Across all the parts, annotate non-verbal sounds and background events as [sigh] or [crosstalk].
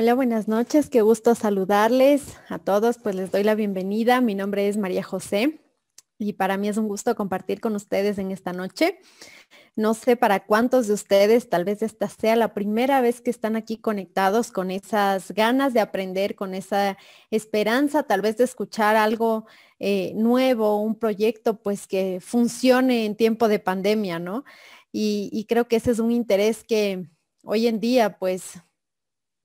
Hola, buenas noches. Qué gusto saludarles a todos. Pues les doy la bienvenida. Mi nombre es María José y para mí es un gusto compartir con ustedes en esta noche. No sé para cuántos de ustedes, tal vez esta sea la primera vez que están aquí conectados con esas ganas de aprender, con esa esperanza tal vez de escuchar algo eh, nuevo, un proyecto pues que funcione en tiempo de pandemia, ¿no? y creo que ese es un interés que hoy en día pues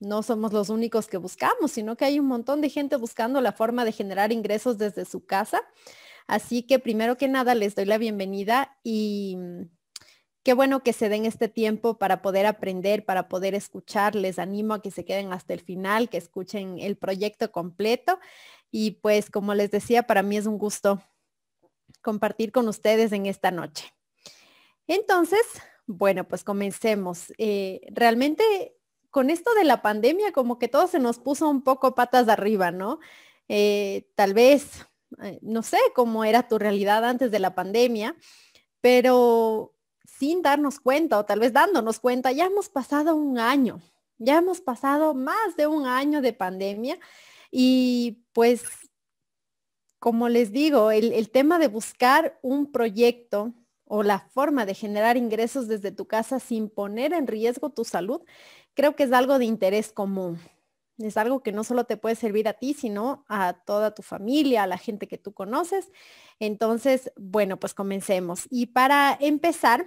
no somos los únicos que buscamos, sino que hay un montón de gente buscando la forma de generar ingresos desde su casa. Así que primero que nada les doy la bienvenida y mm, qué bueno que se den este tiempo para poder aprender, para poder escuchar. Les animo a que se queden hasta el final, que escuchen el proyecto completo. Y pues como les decía, para mí es un gusto compartir con ustedes en esta noche. Entonces, bueno, pues comencemos. Eh, realmente con esto de la pandemia como que todo se nos puso un poco patas de arriba, ¿no? Eh, tal vez, eh, no sé cómo era tu realidad antes de la pandemia, pero sin darnos cuenta o tal vez dándonos cuenta, ya hemos pasado un año, ya hemos pasado más de un año de pandemia y pues, como les digo, el, el tema de buscar un proyecto o la forma de generar ingresos desde tu casa sin poner en riesgo tu salud creo que es algo de interés común. Es algo que no solo te puede servir a ti, sino a toda tu familia, a la gente que tú conoces. Entonces, bueno, pues comencemos. Y para empezar,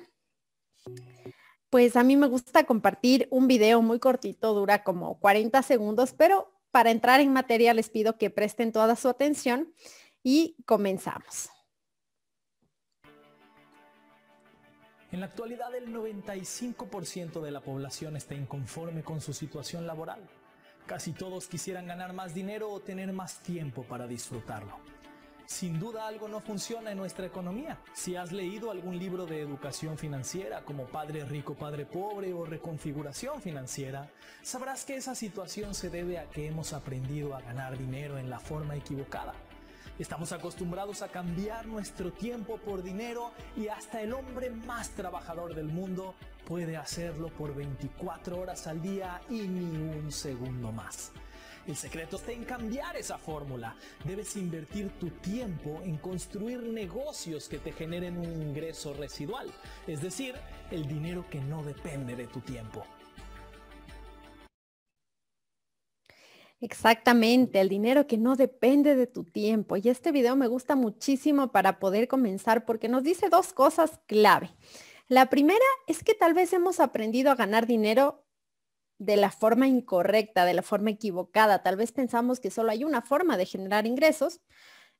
pues a mí me gusta compartir un video muy cortito, dura como 40 segundos, pero para entrar en materia les pido que presten toda su atención y comenzamos. En la actualidad el 95% de la población está inconforme con su situación laboral. Casi todos quisieran ganar más dinero o tener más tiempo para disfrutarlo. Sin duda algo no funciona en nuestra economía. Si has leído algún libro de educación financiera como Padre Rico, Padre Pobre o Reconfiguración Financiera, sabrás que esa situación se debe a que hemos aprendido a ganar dinero en la forma equivocada. Estamos acostumbrados a cambiar nuestro tiempo por dinero y hasta el hombre más trabajador del mundo puede hacerlo por 24 horas al día y ni un segundo más. El secreto está en cambiar esa fórmula. Debes invertir tu tiempo en construir negocios que te generen un ingreso residual, es decir, el dinero que no depende de tu tiempo. Exactamente, el dinero que no depende de tu tiempo. Y este video me gusta muchísimo para poder comenzar porque nos dice dos cosas clave. La primera es que tal vez hemos aprendido a ganar dinero de la forma incorrecta, de la forma equivocada. Tal vez pensamos que solo hay una forma de generar ingresos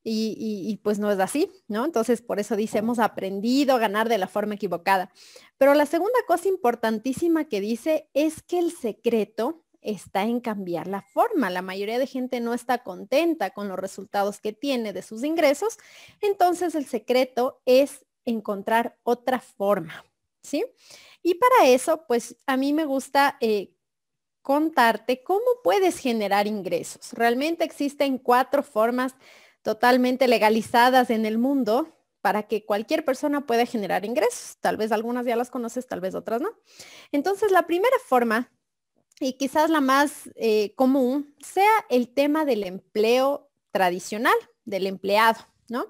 y, pues no es así, ¿no? Entonces por eso dice, hemos aprendido a ganar de la forma equivocada. Pero la segunda cosa importantísima que dice es que el secreto está en cambiar la forma. La mayoría de gente no está contenta con los resultados que tiene de sus ingresos. Entonces el secreto es encontrar otra forma, ¿sí? Y para eso, pues a mí me gusta eh, contarte cómo puedes generar ingresos. Realmente existen cuatro formas totalmente legalizadas en el mundo para que cualquier persona pueda generar ingresos. Tal vez algunas ya las conoces, tal vez otras no. Entonces, la primera forma y quizás la más eh, común sea el tema del empleo tradicional, del empleado, ¿no?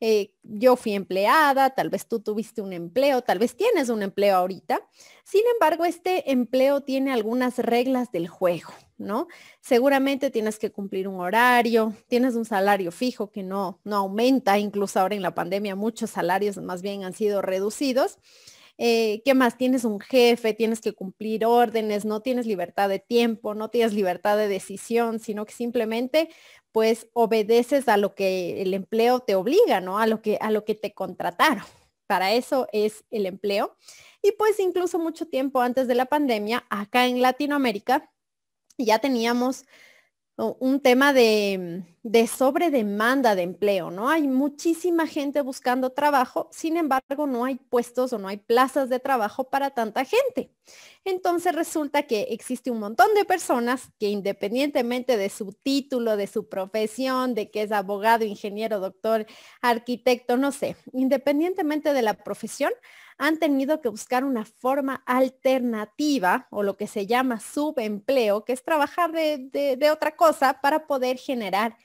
Eh, yo fui empleada, tal vez tú tuviste un empleo, tal vez tienes un empleo ahorita. Sin embargo, este empleo tiene algunas reglas del juego, ¿no? Seguramente tienes que cumplir un horario, tienes un salario fijo que no, no aumenta, incluso ahora en la pandemia muchos salarios más bien han sido reducidos. Eh, ¿qué más? Tienes un jefe, tienes que cumplir órdenes, no tienes libertad de tiempo, no tienes libertad de decisión, sino que simplemente pues obedeces a lo que el empleo te obliga, ¿no? A lo que, a lo que te contrataron. Para eso es el empleo. Y pues incluso mucho tiempo antes de la pandemia, acá en Latinoamérica, ya teníamos un tema de, sobredemanda de empleo, ¿no? Hay muchísima gente buscando trabajo, sin embargo, no hay puestos o no hay plazas de trabajo para tanta gente. Entonces resulta que existe un montón de personas que independientemente de su título, de su profesión, de que es abogado, ingeniero, doctor, arquitecto, no sé, independientemente de la profesión, han tenido que buscar una forma alternativa o lo que se llama subempleo, que es trabajar de, otra cosa para poder generar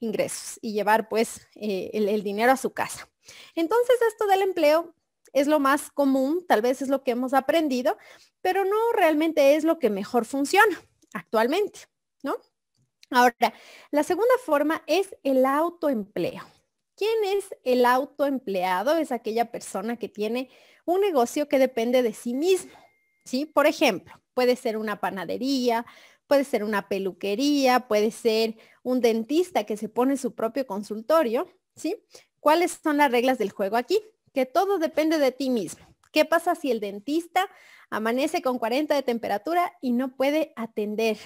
ingresos y llevar pues eh, el dinero a su casa. Entonces esto del empleo es lo más común, tal vez es lo que hemos aprendido, pero no realmente es lo que mejor funciona actualmente, ¿no? Ahora, la segunda forma es el autoempleo. ¿Quién es el autoempleado? Es aquella persona que tiene un negocio que depende de sí mismo, ¿sí? Por ejemplo, puede ser una panadería, puede ser una peluquería, puede ser un dentista que se pone su propio consultorio, ¿sí? ¿Cuáles son las reglas del juego aquí? Que todo depende de ti mismo. ¿Qué pasa si el dentista amanece con 40 de temperatura y no puede atender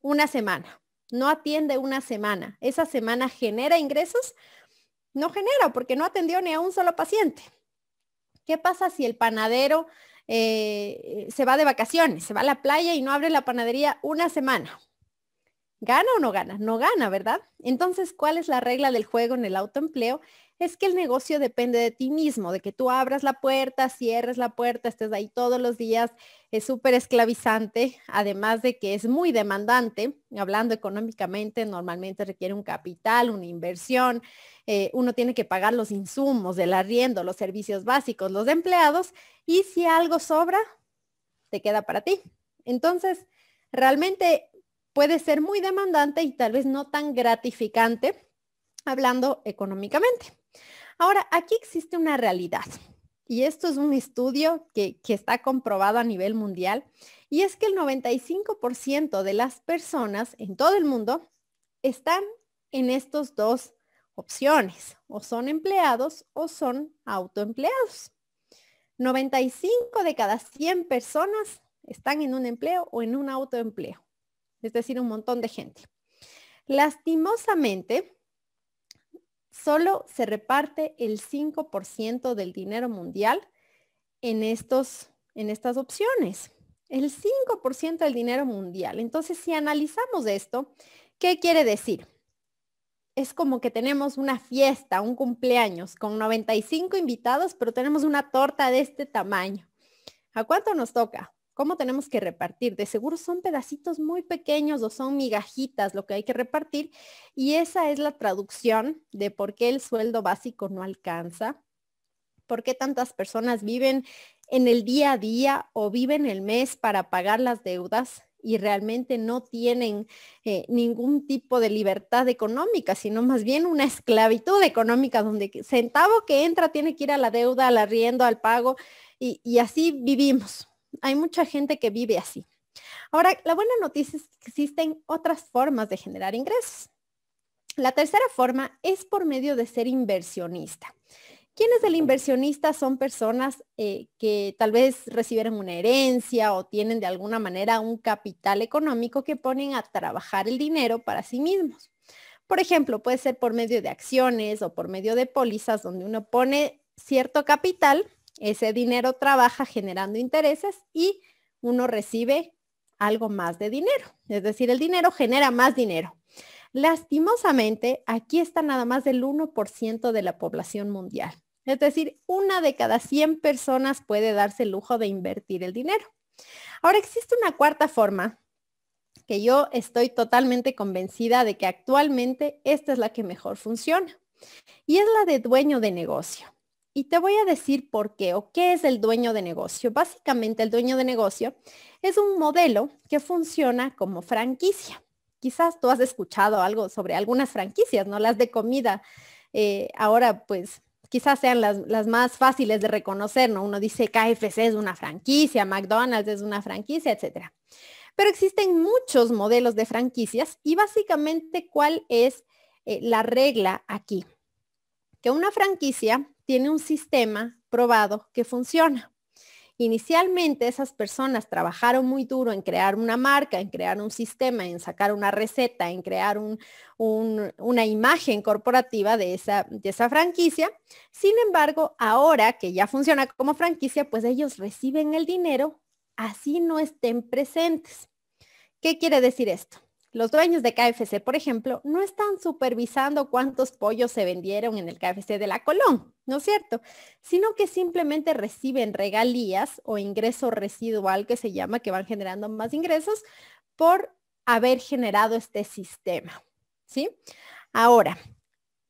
una semana? No atiende una semana. ¿Esa semana genera ingresos? No genera porque no atendió ni a un solo paciente. ¿Qué pasa si el panadero eh, se va de vacaciones, se va a la playa y no abre la panadería una semana? ¿Gana o no gana? No gana, ¿verdad? Entonces, ¿cuál es la regla del juego en el autoempleo? es que el negocio depende de ti mismo, de que tú abras la puerta, cierres la puerta, estés ahí todos los días. Es súper esclavizante, además de que es muy demandante. Hablando económicamente, normalmente requiere un capital, una inversión. Eh, uno tiene que pagar los insumos, el arriendo, los servicios básicos, los empleados. Y si algo sobra, te queda para ti. Entonces, realmente puede ser muy demandante y tal vez no tan gratificante hablando económicamente. Ahora, aquí existe una realidad y esto es un estudio que, está comprobado a nivel mundial y es que el 95% de las personas en todo el mundo están en estas dos opciones, o son empleados o son autoempleados. 95 de cada 100 personas están en un empleo o en un autoempleo, es decir, un montón de gente. Lastimosamente, solo se reparte el 5% del dinero mundial en, estas opciones. El 5% del dinero mundial. Entonces, si analizamos esto, ¿qué quiere decir? Es como que tenemos una fiesta, un cumpleaños con 95 invitados, pero tenemos una torta de este tamaño. ¿A cuánto nos toca? ¿Cómo tenemos que repartir? De seguro son pedacitos muy pequeños o son migajitas lo que hay que repartir. Y esa es la traducción de por qué el sueldo básico no alcanza, por qué tantas personas viven en el día a día o viven el mes para pagar las deudas y realmente no tienen eh, ningún tipo de libertad económica, sino más bien una esclavitud económica donde centavo que entra tiene que ir a la deuda, al arriendo, al pago y así vivimos. Hay mucha gente que vive así. Ahora, la buena noticia es que existen otras formas de generar ingresos. La tercera forma es por medio de ser inversionista. ¿Quién del inversionista? Son personas eh, que tal vez recibieron una herencia o tienen de alguna manera un capital económico que ponen a trabajar el dinero para sí mismos. Por ejemplo, puede ser por medio de acciones o por medio de pólizas donde uno pone cierto capital ese dinero trabaja generando intereses y uno recibe algo más de dinero. Es decir, el dinero genera más dinero. Lastimosamente, aquí está nada más del 1% de la población mundial. Es decir, una de cada 100 personas puede darse el lujo de invertir el dinero. Ahora existe una cuarta forma que yo estoy totalmente convencida de que actualmente esta es la que mejor funciona y es la de dueño de negocio. Y te voy a decir por qué o qué es el dueño de negocio. Básicamente el dueño de negocio es un modelo que funciona como franquicia. Quizás tú has escuchado algo sobre algunas franquicias, ¿no? Las de comida. Eh, ahora, pues quizás sean las, más fáciles de reconocer, ¿no? Uno dice KFC es una franquicia, McDonald's es una franquicia, etc. Pero existen muchos modelos de franquicias y básicamente cuál es eh, la regla aquí. Que una franquicia tiene un sistema probado que funciona. Inicialmente esas personas trabajaron muy duro en crear una marca, en crear un sistema, en sacar una receta, en crear una imagen corporativa de esa, de esa franquicia. Sin embargo, ahora que ya funciona como franquicia, pues ellos reciben el dinero así no estén presentes. ¿Qué quiere decir esto? Los dueños de KFC, por ejemplo, no están supervisando cuántos pollos se vendieron en el KFC de la Colón, ¿no es cierto? Sino que simplemente reciben regalías o ingreso residual que se llama, que van generando más ingresos por haber generado este sistema, ¿sí? Ahora,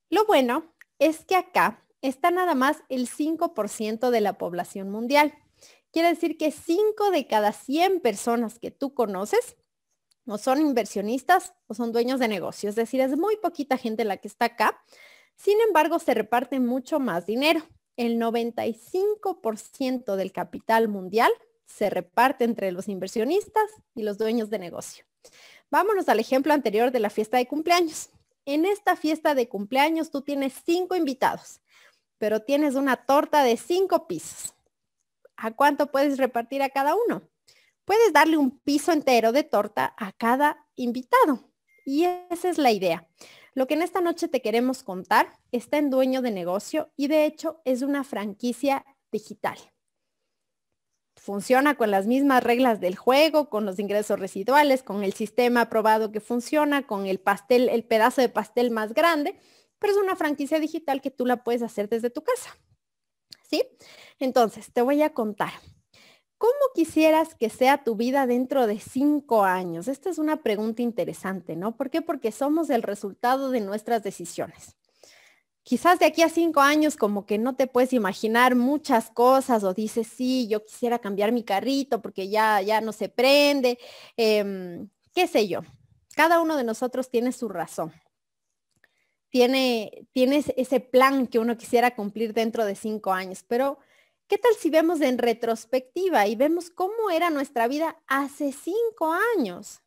lo bueno es que acá está nada más el 5% de la población mundial. Quiere decir que 5 de cada 100 personas que tú conoces o son inversionistas o son dueños de negocio. Es decir, es muy poquita gente la que está acá. Sin embargo, se reparte mucho más dinero. El 95% del capital mundial se reparte entre los inversionistas y los dueños de negocio. Vámonos al ejemplo anterior de la fiesta de cumpleaños. En esta fiesta de cumpleaños tú tienes cinco invitados, pero tienes una torta de cinco pisos. ¿A cuánto puedes repartir a cada uno? puedes darle un piso entero de torta a cada invitado. Y esa es la idea. Lo que en esta noche te queremos contar está en dueño de negocio y de hecho es una franquicia digital. Funciona con las mismas reglas del juego, con los ingresos residuales, con el sistema aprobado que funciona, con el pastel, el pedazo de pastel más grande, pero es una franquicia digital que tú la puedes hacer desde tu casa. ¿Sí? Entonces, te voy a contar. ¿Cómo quisieras que sea tu vida dentro de cinco años? Esta es una pregunta interesante, ¿no? ¿Por qué? Porque somos el resultado de nuestras decisiones. Quizás de aquí a cinco años como que no te puedes imaginar muchas cosas o dices, sí, yo quisiera cambiar mi carrito porque ya, ya no se prende, em, qué sé yo. Cada uno de nosotros tiene su razón. Tiene, tienes ese plan que uno quisiera cumplir dentro de cinco años, pero ¿Qué tal si vemos en retrospectiva y vemos cómo era nuestra vida hace cinco años?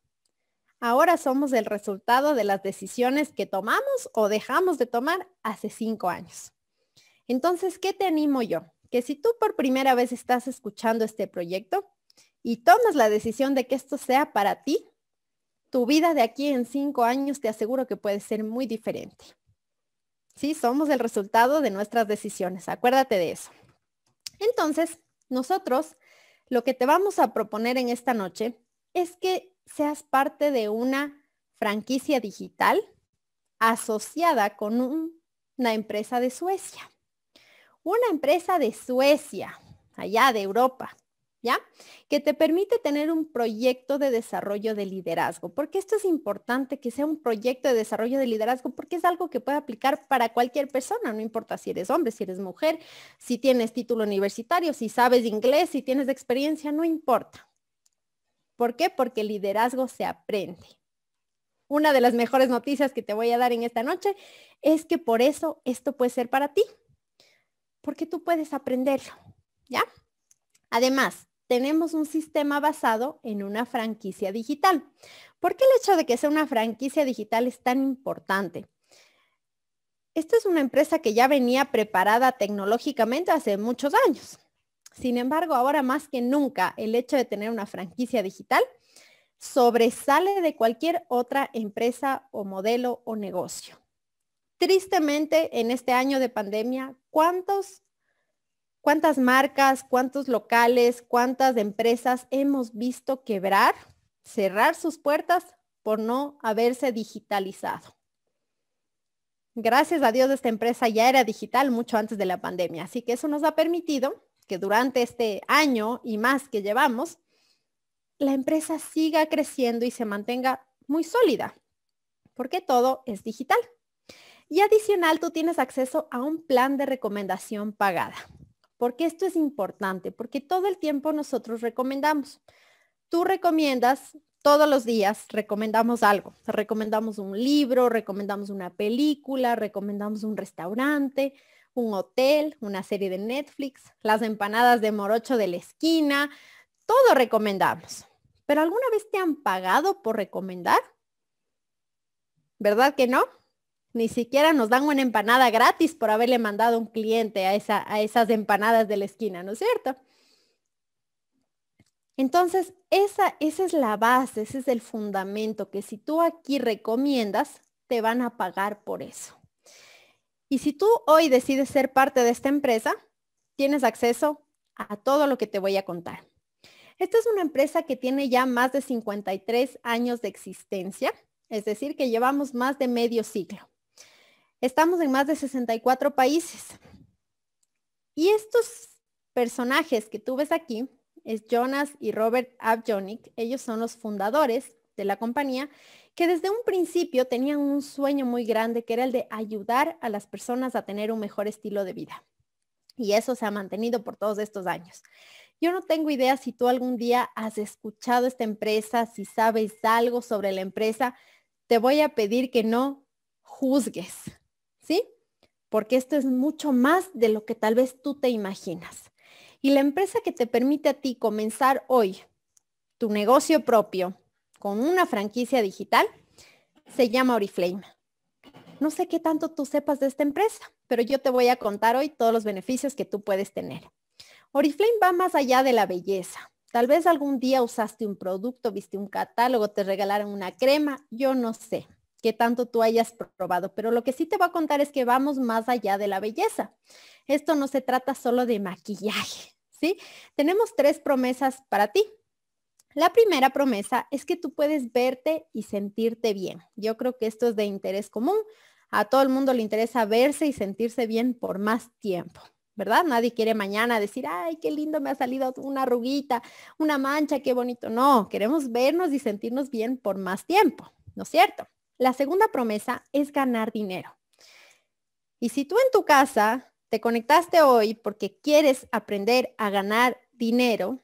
Ahora somos el resultado de las decisiones que tomamos o dejamos de tomar hace cinco años. Entonces, ¿qué te animo yo? Que si tú por primera vez estás escuchando este proyecto y tomas la decisión de que esto sea para ti, tu vida de aquí en cinco años te aseguro que puede ser muy diferente. Sí, somos el resultado de nuestras decisiones. Acuérdate de eso. Entonces, nosotros lo que te vamos a proponer en esta noche es que seas parte de una franquicia digital asociada con una empresa de Suecia. Una empresa de Suecia, allá de Europa, ¿ya? Que te permite tener un proyecto de desarrollo de liderazgo, porque esto es importante que sea un proyecto de desarrollo de liderazgo, porque es algo que puede aplicar para cualquier persona, no importa si eres hombre, si eres mujer, si tienes título universitario, si sabes inglés, si tienes experiencia, no importa. ¿Por qué? Porque el liderazgo se aprende. Una de las mejores noticias que te voy a dar en esta noche es que por eso esto puede ser para ti, porque tú puedes aprenderlo, ¿ya? Además, tenemos un sistema basado en una franquicia digital. ¿Por qué el hecho de que sea una franquicia digital es tan importante? Esta es una empresa que ya venía preparada tecnológicamente hace muchos años. Sin embargo, ahora más que nunca, el hecho de tener una franquicia digital sobresale de cualquier otra empresa o modelo o negocio. Tristemente, en este año de pandemia, ¿cuántos cuántas marcas, cuántos locales, cuántas empresas hemos visto quebrar, cerrar sus puertas por no haberse digitalizado. Gracias a Dios esta empresa ya era digital mucho antes de la pandemia, así que eso nos ha permitido que durante este año y más que llevamos, la empresa siga creciendo y se mantenga muy sólida, porque todo es digital. Y adicional, tú tienes acceso a un plan de recomendación pagada porque esto es importante, porque todo el tiempo nosotros recomendamos. Tú recomiendas todos los días recomendamos algo. recomendamos un libro, recomendamos una película, recomendamos un restaurante, un hotel, una serie de Netflix, las empanadas de morocho de la esquina, todo recomendamos. Pero ¿alguna vez te han pagado por recomendar? ¿Verdad que no? Ni siquiera nos dan una empanada gratis por haberle mandado un cliente a, a esas empanadas de la esquina, ¿no es cierto? Entonces, esa, esa es la base, ese es el fundamento que si tú aquí recomiendas, te van a pagar por eso. Y si tú hoy decides ser parte de esta empresa, tienes acceso a todo lo que te voy a contar. Esta es una empresa que tiene ya más de 53 años de existencia, es decir, que llevamos más de medio siglo. Estamos en más de 64 países. Y estos personajes que tú ves aquí es Jonas y Robert Abjonik. Ellos son los fundadores de la compañía que desde un principio tenían un sueño muy grande que era el de ayudar a las personas a tener un mejor estilo de vida. Y eso se ha mantenido por todos estos años. Yo no tengo idea si tú algún día has escuchado esta empresa, si sabes algo sobre la empresa. Te voy a pedir que no juzgues, ¿sí? Porque esto es mucho más de lo que tal vez tú te imaginas. Y la empresa que te permite a ti comenzar hoy tu negocio propio con una franquicia digital se llama Oriflame. No sé qué tanto tú sepas de esta empresa, pero yo te voy a contar hoy todos los beneficios que tú puedes tener. Oriflame va más allá de la belleza. Tal vez algún día usaste un producto, viste un catálogo, te regalaron una crema, yo no sé que tanto tú hayas probado, pero lo que sí te voy a contar es que vamos más allá de la belleza. Esto no se trata solo de maquillaje, ¿sí? Tenemos tres promesas para ti. La primera promesa es que tú puedes verte y sentirte bien. Yo creo que esto es de interés común. A todo el mundo le interesa verse y sentirse bien por más tiempo. ¿verdad? Nadie quiere mañana decir, ay, qué lindo me ha salido una ruguita, una mancha, qué bonito. No, queremos vernos y sentirnos bien por más tiempo, ¿no es cierto? La segunda promesa es ganar dinero. Y si tú en tu casa te conectaste hoy porque quieres aprender a ganar dinero,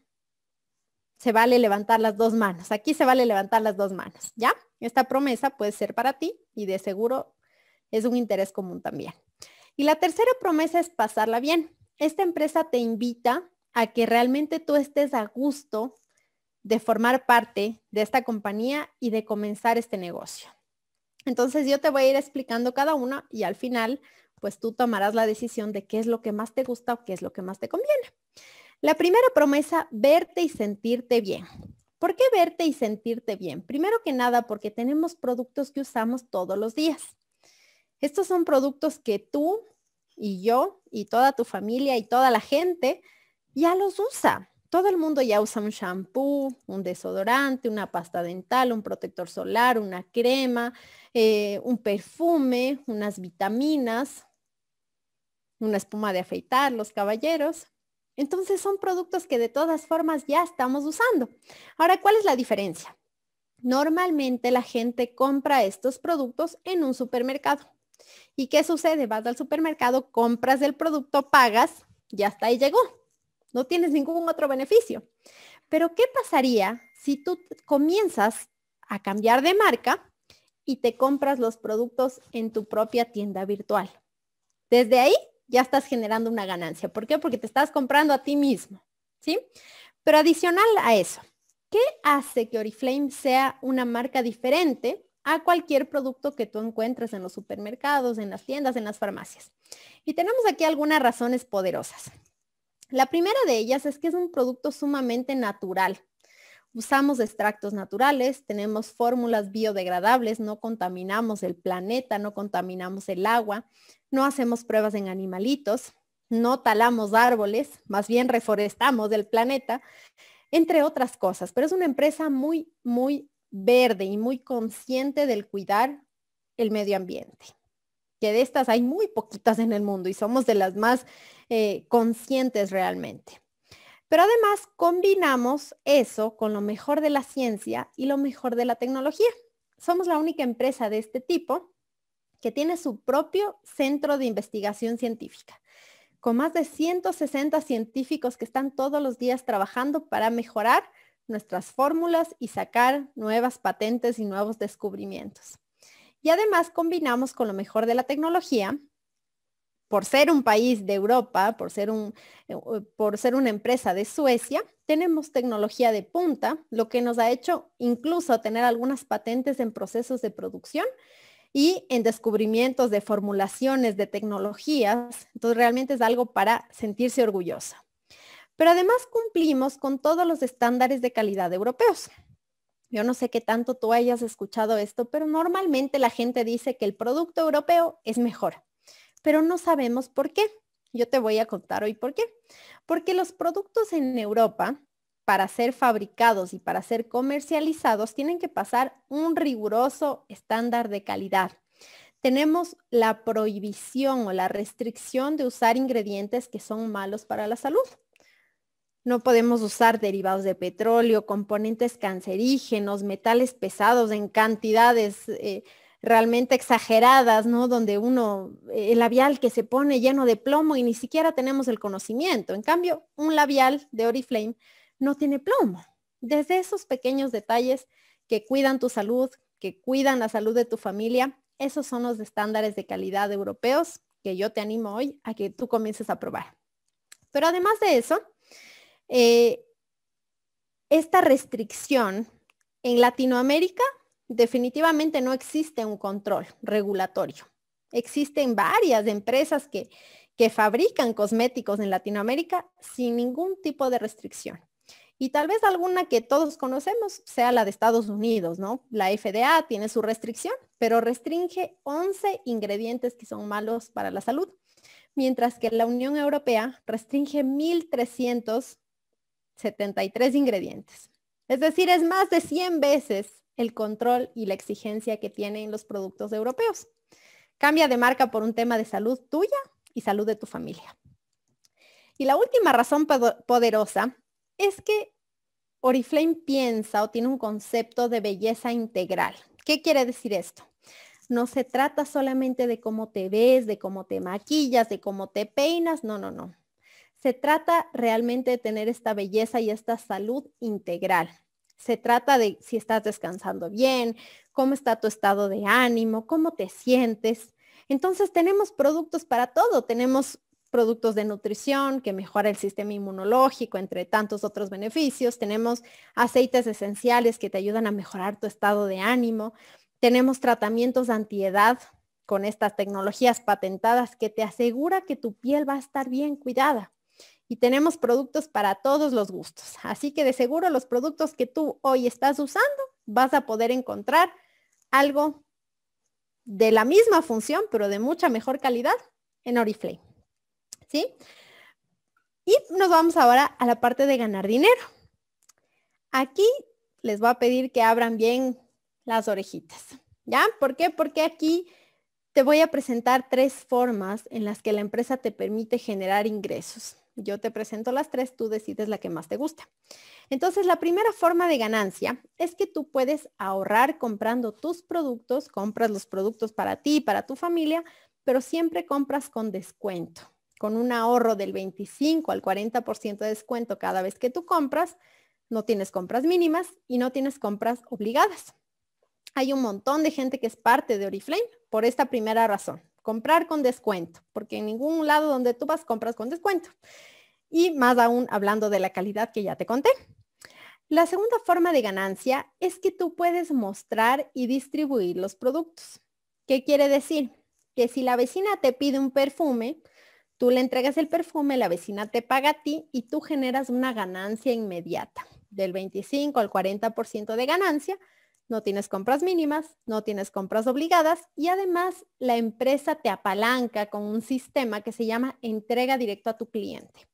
se vale levantar las dos manos. Aquí se vale levantar las dos manos, ¿ya? Esta promesa puede ser para ti y de seguro es un interés común también. Y la tercera promesa es pasarla bien. Esta empresa te invita a que realmente tú estés a gusto de formar parte de esta compañía y de comenzar este negocio. Entonces yo te voy a ir explicando cada una y al final, pues tú tomarás la decisión de qué es lo que más te gusta o qué es lo que más te conviene. La primera promesa, verte y sentirte bien. ¿Por qué verte y sentirte bien? Primero que nada, porque tenemos productos que usamos todos los días. Estos son productos que tú y yo y toda tu familia y toda la gente ya los usa. Todo el mundo ya usa un shampoo, un desodorante, una pasta dental, un protector solar, una crema, eh, un perfume, unas vitaminas, una espuma de afeitar, los caballeros. Entonces son productos que de todas formas ya estamos usando. Ahora, ¿cuál es la diferencia? Normalmente la gente compra estos productos en un supermercado. ¿Y qué sucede? Vas al supermercado, compras el producto, pagas, ya hasta ahí llegó. No tienes ningún otro beneficio. Pero ¿qué pasaría si tú comienzas a cambiar de marca y te compras los productos en tu propia tienda virtual. Desde ahí ya estás generando una ganancia. ¿Por qué? Porque te estás comprando a ti mismo, ¿sí? Pero adicional a eso, ¿qué hace que Oriflame sea una marca diferente a cualquier producto que tú encuentres en los supermercados, en las tiendas, en las farmacias? Y tenemos aquí algunas razones poderosas. La primera de ellas es que es un producto sumamente natural. Usamos extractos naturales, tenemos fórmulas biodegradables, no contaminamos el planeta, no contaminamos el agua, no hacemos pruebas en animalitos, no talamos árboles, más bien reforestamos el planeta, entre otras cosas. Pero es una empresa muy, muy verde y muy consciente del cuidar el medio ambiente, que de estas hay muy poquitas en el mundo y somos de las más eh, conscientes realmente. Pero además combinamos eso con lo mejor de la ciencia y lo mejor de la tecnología. Somos la única empresa de este tipo que tiene su propio centro de investigación científica, con más de 160 científicos que están todos los días trabajando para mejorar nuestras fórmulas y sacar nuevas patentes y nuevos descubrimientos. Y además combinamos con lo mejor de la tecnología por ser un país de Europa, por ser, eh, por ser una empresa de Suecia, tenemos tecnología de punta, lo que nos ha hecho incluso tener algunas patentes en procesos de producción y en descubrimientos de formulaciones de tecnologías. Entonces realmente es algo para sentirse orgullosa. Pero además cumplimos con todos los estándares de calidad europeos. Yo no sé qué tanto tú hayas escuchado esto, pero normalmente la gente dice que el producto europeo es mejor pero no sabemos por qué. Yo te voy a contar hoy por qué. Porque los productos en Europa, para ser fabricados y para ser comercializados, tienen que pasar un riguroso estándar de calidad. Tenemos la prohibición o la restricción de usar ingredientes que son malos para la salud. No podemos usar derivados de petróleo, componentes cancerígenos, metales pesados en cantidades eh, realmente exageradas, ¿no? Donde uno, eh, el labial que se pone lleno de plomo y ni siquiera tenemos el conocimiento. En cambio, un labial de Oriflame no tiene plomo. Desde esos pequeños detalles que cuidan tu salud, que cuidan la salud de tu familia, esos son los estándares de calidad europeos que yo te animo hoy a que tú comiences a probar. Pero además de eso, eh, esta restricción en Latinoamérica definitivamente no existe un control regulatorio. Existen varias empresas que, fabrican cosméticos en Latinoamérica sin ningún tipo de restricción. Y tal vez alguna que todos conocemos sea la de Estados Unidos, ¿no? La FDA tiene su restricción, pero restringe 11 ingredientes que son malos para la salud, mientras que la Unión Europea restringe 1.373 ingredientes. Es decir, es más de 100 veces el control y la exigencia que tienen los productos europeos. Cambia de marca por un tema de salud tuya y salud de tu familia. Y la última razón poderosa es que Oriflame piensa o tiene un concepto de belleza integral. ¿Qué quiere decir esto? No se trata solamente de cómo te ves, de cómo te maquillas, de cómo te peinas, no, no, no. Se trata realmente de tener esta belleza y esta salud integral. Se trata de si estás descansando bien, cómo está tu estado de ánimo, cómo te sientes. Entonces tenemos productos para todo. Tenemos productos de nutrición que mejora el sistema inmunológico, entre tantos otros beneficios. Tenemos aceites esenciales que te ayudan a mejorar tu estado de ánimo. Tenemos tratamientos de antiedad con estas tecnologías patentadas que te asegura que tu piel va a estar bien cuidada y tenemos productos para todos los gustos. Así que de seguro los productos que tú hoy estás usando vas a poder encontrar algo de la misma función, pero de mucha mejor calidad en Oriflame. ¿Sí? Y nos vamos ahora a la parte de ganar dinero. Aquí les voy a pedir que abran bien las orejitas. ¿Ya? ¿Por qué? Porque aquí te voy a presentar tres formas en las que la empresa te permite generar ingresos. Yo te presento las tres, tú decides la que más te gusta. Entonces, la primera forma de ganancia es que tú puedes ahorrar comprando tus productos, compras los productos para ti y para tu familia, pero siempre compras con descuento. Con un ahorro del 25 al 40% de descuento cada vez que tú compras, no tienes compras mínimas y no tienes compras obligadas. Hay un montón de gente que es parte de Oriflame por esta primera razón comprar con descuento, porque en ningún lado donde tú vas compras con descuento. Y más aún hablando de la calidad que ya te conté. La segunda forma de ganancia es que tú puedes mostrar y distribuir los productos. ¿Qué quiere decir? Que si la vecina te pide un perfume, tú le entregas el perfume, la vecina te paga a ti y tú generas una ganancia inmediata del 25 al 40% de ganancia no tienes compras mínimas, no tienes compras obligadas y además la empresa te apalanca con un sistema que se llama entrega directo a tu cliente.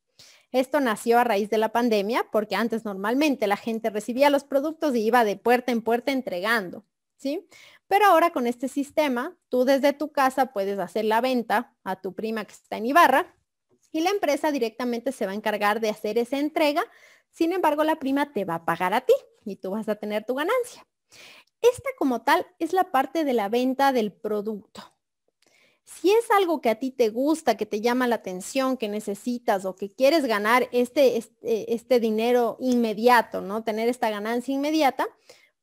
Esto nació a raíz de la pandemia porque antes normalmente la gente recibía los productos y iba de puerta en puerta entregando, ¿sí? Pero ahora con este sistema, tú desde tu casa puedes hacer la venta a tu prima que está en Ibarra y la empresa directamente se va a encargar de hacer esa entrega. Sin embargo, la prima te va a pagar a ti y tú vas a tener tu ganancia. Esta como tal es la parte de la venta del producto. Si es algo que a ti te gusta, que te llama la atención, que necesitas o que quieres ganar este, este, este dinero inmediato, ¿no? Tener esta ganancia inmediata,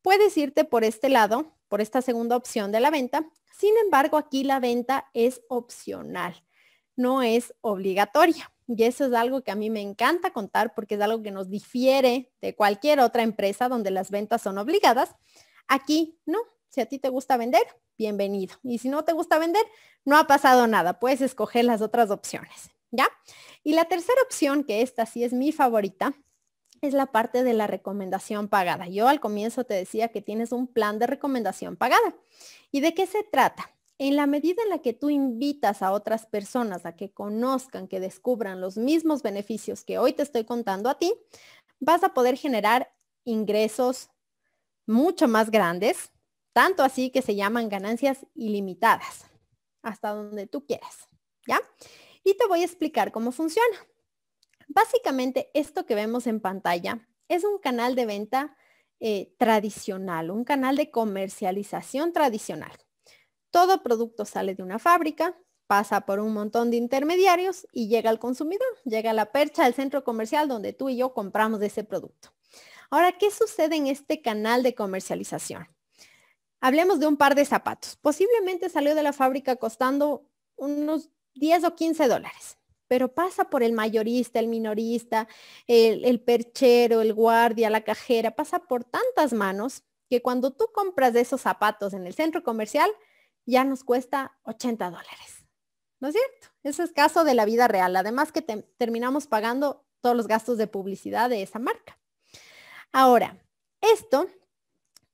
puedes irte por este lado, por esta segunda opción de la venta. Sin embargo, aquí la venta es opcional, no es obligatoria. Y eso es algo que a mí me encanta contar porque es algo que nos difiere de cualquier otra empresa donde las ventas son obligadas. Aquí no. Si a ti te gusta vender, bienvenido. Y si no te gusta vender, no ha pasado nada. Puedes escoger las otras opciones. ¿Ya? Y la tercera opción, que esta sí es mi favorita, es la parte de la recomendación pagada. Yo al comienzo te decía que tienes un plan de recomendación pagada. ¿Y de qué se trata? en la medida en la que tú invitas a otras personas a que conozcan, que descubran los mismos beneficios que hoy te estoy contando a ti, vas a poder generar ingresos mucho más grandes, tanto así que se llaman ganancias ilimitadas, hasta donde tú quieras, ¿ya? Y te voy a explicar cómo funciona. Básicamente, esto que vemos en pantalla es un canal de venta eh, tradicional, un canal de comercialización tradicional. Todo producto sale de una fábrica, pasa por un montón de intermediarios y llega al consumidor, llega a la percha del centro comercial donde tú y yo compramos ese producto. Ahora, ¿qué sucede en este canal de comercialización? Hablemos de un par de zapatos. Posiblemente salió de la fábrica costando unos 10 o 15 dólares, pero pasa por el mayorista, el minorista, el, el, perchero, el guardia, la cajera, pasa por tantas manos que cuando tú compras esos zapatos en el centro comercial, ya nos cuesta 80 dólares. ¿No es cierto? Ese es caso de la vida real. Además que terminamos pagando todos los gastos de publicidad de esa marca. Ahora, esto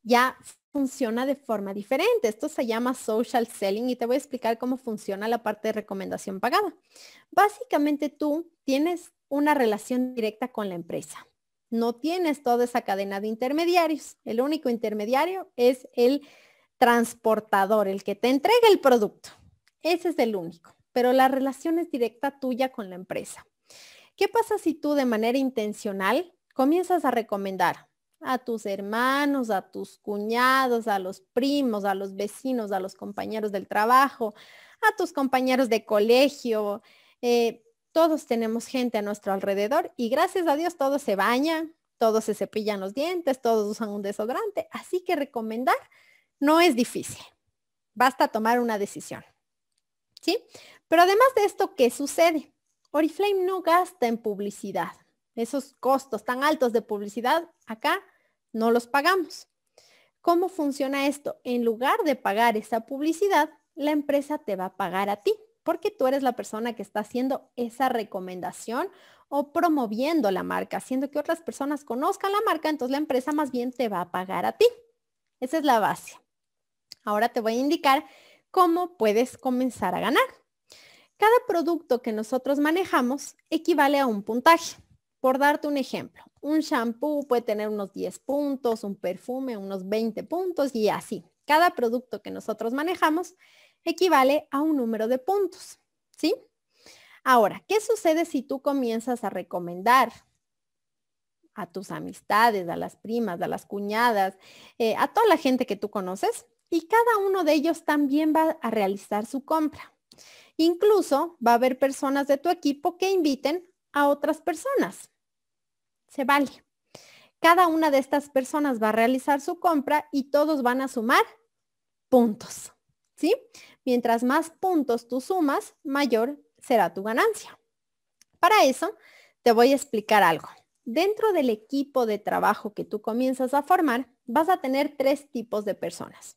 ya funciona de forma diferente. Esto se llama social selling y te voy a explicar cómo funciona la parte de recomendación pagada. Básicamente tú tienes una relación directa con la empresa. No tienes toda esa cadena de intermediarios. El único intermediario es el transportador, el que te entrega el producto. Ese es el único, pero la relación es directa tuya con la empresa. ¿Qué pasa si tú de manera intencional comienzas a recomendar a tus hermanos, a tus cuñados, a los primos, a los vecinos, a los compañeros del trabajo, a tus compañeros de colegio? Eh, todos tenemos gente a nuestro alrededor y gracias a Dios todos se bañan, todos se cepillan los dientes, todos usan un desodorante. Así que recomendar no es difícil. Basta tomar una decisión. ¿Sí? Pero además de esto, ¿qué sucede? Oriflame no gasta en publicidad. Esos costos tan altos de publicidad acá no los pagamos. ¿Cómo funciona esto? En lugar de pagar esa publicidad, la empresa te va a pagar a ti, porque tú eres la persona que está haciendo esa recomendación o promoviendo la marca, haciendo que otras personas conozcan la marca, entonces la empresa más bien te va a pagar a ti. Esa es la base. Ahora te voy a indicar cómo puedes comenzar a ganar. Cada producto que nosotros manejamos equivale a un puntaje. Por darte un ejemplo, un shampoo puede tener unos 10 puntos, un perfume unos 20 puntos y así. Cada producto que nosotros manejamos equivale a un número de puntos, ¿sí? Ahora, ¿qué sucede si tú comienzas a recomendar a tus amistades, a las primas, a las cuñadas, eh, a toda la gente que tú conoces? y cada uno de ellos también va a realizar su compra. Incluso va a haber personas de tu equipo que inviten a otras personas. Se vale. Cada una de estas personas va a realizar su compra y todos van a sumar puntos. ¿Sí? Mientras más puntos tú sumas, mayor será tu ganancia. Para eso, te voy a explicar algo. Dentro del equipo de trabajo que tú comienzas a formar, vas a tener tres tipos de personas.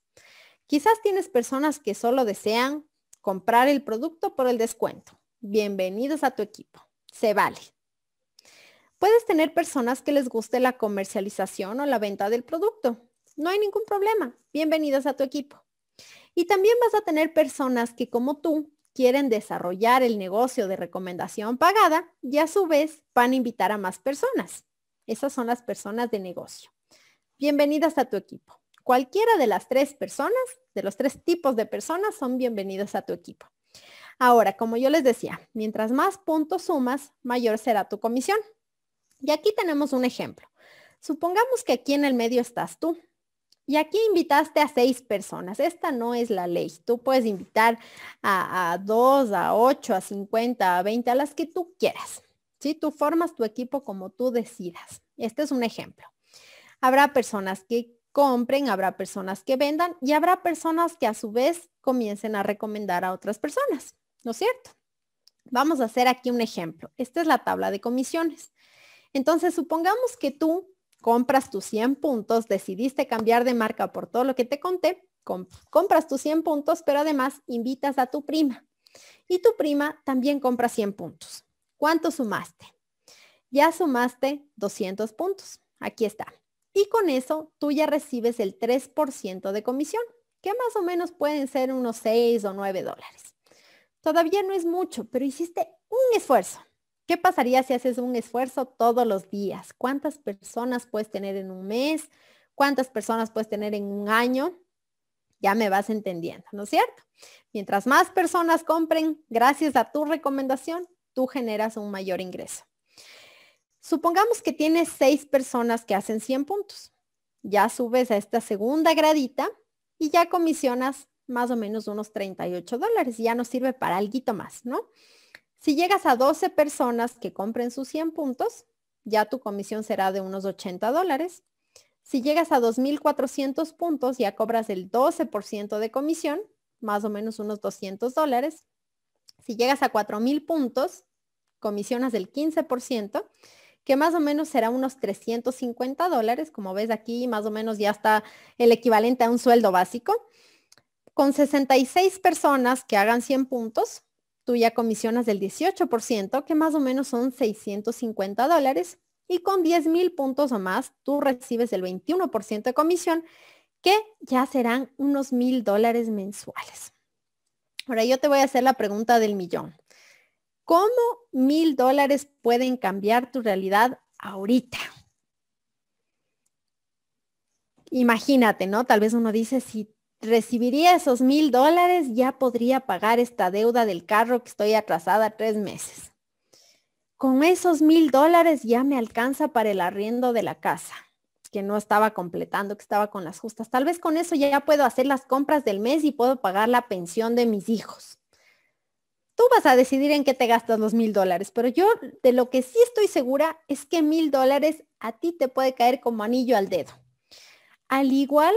Quizás tienes personas que solo desean comprar el producto por el descuento. Bienvenidos a tu equipo. Se vale. Puedes tener personas que les guste la comercialización o la venta del producto. No hay ningún problema. Bienvenidos a tu equipo. Y también vas a tener personas que como tú quieren desarrollar el negocio de recomendación pagada y a su vez van a invitar a más personas. Esas son las personas de negocio. Bienvenidas a tu equipo. Cualquiera de las tres personas, de los tres tipos de personas, son bienvenidos a tu equipo. Ahora, como yo les decía, mientras más puntos sumas, mayor será tu comisión. Y aquí tenemos un ejemplo. Supongamos que aquí en el medio estás tú. Y aquí invitaste a seis personas. Esta no es la ley. Tú puedes invitar a, dos, a ocho, a cincuenta, a veinte, a las que tú quieras. ¿sí? Tú formas tu equipo como tú decidas. Este es un ejemplo. Habrá personas que compren, habrá personas que vendan y habrá personas que a su vez comiencen a recomendar a otras personas, ¿no es cierto? Vamos a hacer aquí un ejemplo. Esta es la tabla de comisiones. Entonces, supongamos que tú compras tus 100 puntos, decidiste cambiar de marca por todo lo que te conté, compras tus 100 puntos, pero además invitas a tu prima. Y tu prima también compra 100 puntos. ¿Cuánto sumaste? Ya sumaste 200 puntos. Aquí está. Y con eso tú ya recibes el 3% de comisión, que más o menos pueden ser unos 6 o 9 dólares. Todavía no es mucho, pero hiciste un esfuerzo. ¿Qué pasaría si haces un esfuerzo todos los días? ¿Cuántas personas puedes tener en un mes? ¿Cuántas personas puedes tener en un año? Ya me vas entendiendo, ¿no es cierto? Mientras más personas compren, gracias a tu recomendación, tú generas un mayor ingreso. Supongamos que tienes seis personas que hacen 100 puntos. Ya subes a esta segunda gradita y ya comisionas más o menos unos 38 dólares ya nos sirve para algo más, ¿no? Si llegas a 12 personas que compren sus 100 puntos, ya tu comisión será de unos 80 dólares. Si llegas a 2.400 puntos, ya cobras el 12% de comisión, más o menos unos 200 dólares. Si llegas a 4.000 puntos, comisionas del 15% que más o menos será unos 350 dólares, como ves aquí, más o menos ya está el equivalente a un sueldo básico. Con 66 personas que hagan 100 puntos, tú ya comisionas del 18%, que más o menos son 650 dólares, y con 10 mil puntos o más, tú recibes el 21% de comisión, que ya serán unos mil dólares mensuales. Ahora yo te voy a hacer la pregunta del millón. ¿Cómo mil dólares pueden cambiar tu realidad ahorita? Imagínate, ¿no? Tal vez uno dice, si recibiría esos mil dólares, ya podría pagar esta deuda del carro que estoy atrasada tres meses. Con esos mil dólares ya me alcanza para el arriendo de la casa, que no estaba completando, que estaba con las justas. Tal vez con eso ya puedo hacer las compras del mes y puedo pagar la pensión de mis hijos tú vas a decidir en qué te gastas los mil dólares, pero yo de lo que sí estoy segura es que mil dólares a ti te puede caer como anillo al dedo, al igual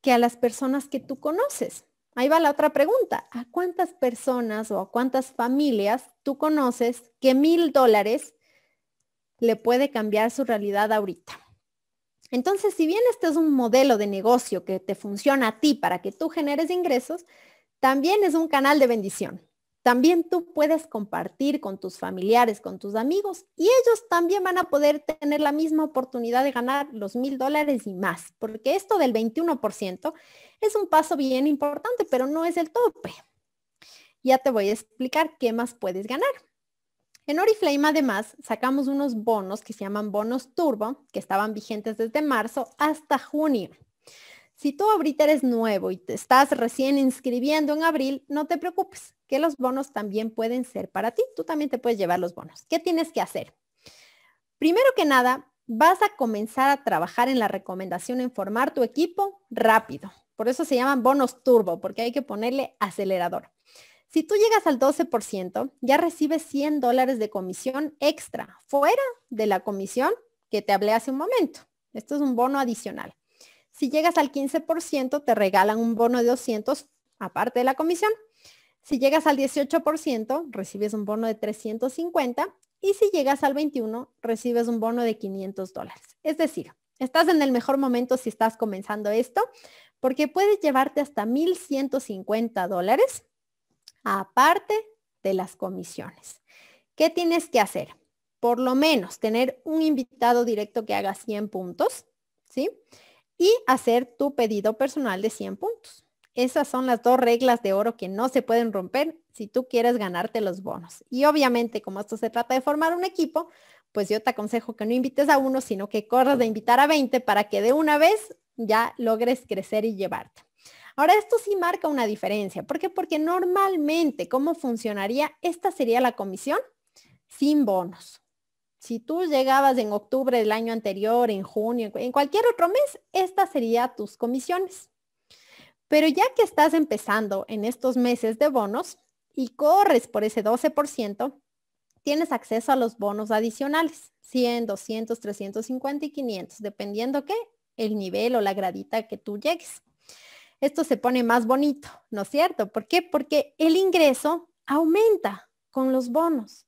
que a las personas que tú conoces. Ahí va la otra pregunta. ¿A cuántas personas o a cuántas familias tú conoces que mil dólares le puede cambiar su realidad ahorita? Entonces, si bien este es un modelo de negocio que te funciona a ti para que tú generes ingresos, también es un canal de bendición. También tú puedes compartir con tus familiares, con tus amigos y ellos también van a poder tener la misma oportunidad de ganar los mil dólares y más, porque esto del 21% es un paso bien importante, pero no es el tope. Ya te voy a explicar qué más puedes ganar. En Oriflame además sacamos unos bonos que se llaman bonos turbo, que estaban vigentes desde marzo hasta junio. Si tú ahorita eres nuevo y te estás recién inscribiendo en abril, no te preocupes, que los bonos también pueden ser para ti. Tú también te puedes llevar los bonos. ¿Qué tienes que hacer? Primero que nada, vas a comenzar a trabajar en la recomendación en formar tu equipo rápido. Por eso se llaman bonos turbo, porque hay que ponerle acelerador. Si tú llegas al 12%, ya recibes 100 dólares de comisión extra, fuera de la comisión que te hablé hace un momento. Esto es un bono adicional. Si llegas al 15%, te regalan un bono de 200 aparte de la comisión. Si llegas al 18%, recibes un bono de 350 y si llegas al 21, recibes un bono de 500 dólares. Es decir, estás en el mejor momento si estás comenzando esto, porque puedes llevarte hasta 1.150 dólares aparte de las comisiones. ¿Qué tienes que hacer? Por lo menos tener un invitado directo que haga 100 puntos, ¿sí? y hacer tu pedido personal de 100 puntos. Esas son las dos reglas de oro que no se pueden romper si tú quieres ganarte los bonos. Y obviamente, como esto se trata de formar un equipo, pues yo te aconsejo que no invites a uno, sino que corras de invitar a 20 para que de una vez ya logres crecer y llevarte. Ahora, esto sí marca una diferencia. ¿Por qué? Porque normalmente, ¿cómo funcionaría? Esta sería la comisión sin bonos. Si tú llegabas en octubre del año anterior, en junio, en cualquier otro mes, estas serían tus comisiones. Pero ya que estás empezando en estos meses de bonos y corres por ese 12%, tienes acceso a los bonos adicionales, 100, 200, 350 y 500, dependiendo que el nivel o la gradita que tú llegues. Esto se pone más bonito, ¿no es cierto? ¿Por qué? Porque el ingreso aumenta con los bonos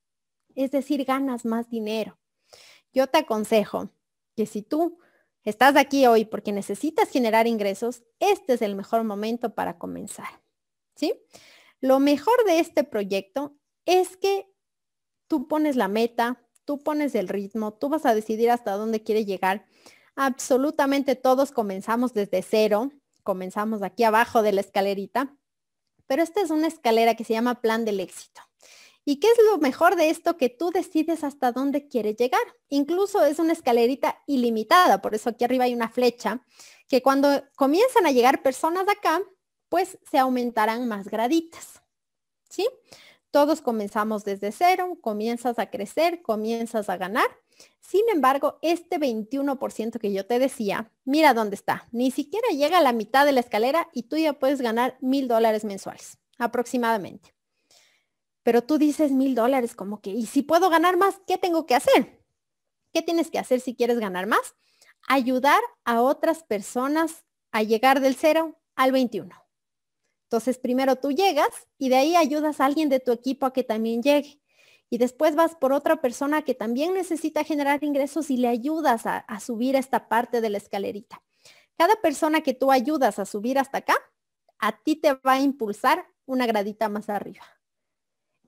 es decir, ganas más dinero. Yo te aconsejo que si tú estás aquí hoy porque necesitas generar ingresos, este es el mejor momento para comenzar. ¿Sí? Lo mejor de este proyecto es que tú pones la meta, tú pones el ritmo, tú vas a decidir hasta dónde quieres llegar. Absolutamente todos comenzamos desde cero, comenzamos aquí abajo de la escalerita, pero esta es una escalera que se llama plan del éxito. ¿Y qué es lo mejor de esto? Que tú decides hasta dónde quieres llegar. Incluso es una escalerita ilimitada, por eso aquí arriba hay una flecha, que cuando comienzan a llegar personas de acá, pues se aumentarán más graditas. ¿Sí? Todos comenzamos desde cero, comienzas a crecer, comienzas a ganar. Sin embargo, este 21% que yo te decía, mira dónde está. Ni siquiera llega a la mitad de la escalera y tú ya puedes ganar mil dólares mensuales, aproximadamente pero tú dices mil dólares como que, ¿y si puedo ganar más? ¿Qué tengo que hacer? ¿Qué tienes que hacer si quieres ganar más? Ayudar a otras personas a llegar del cero al 21. Entonces, primero tú llegas y de ahí ayudas a alguien de tu equipo a que también llegue. Y después vas por otra persona que también necesita generar ingresos y le ayudas a, a subir esta parte de la escalerita. Cada persona que tú ayudas a subir hasta acá, a ti te va a impulsar una gradita más arriba.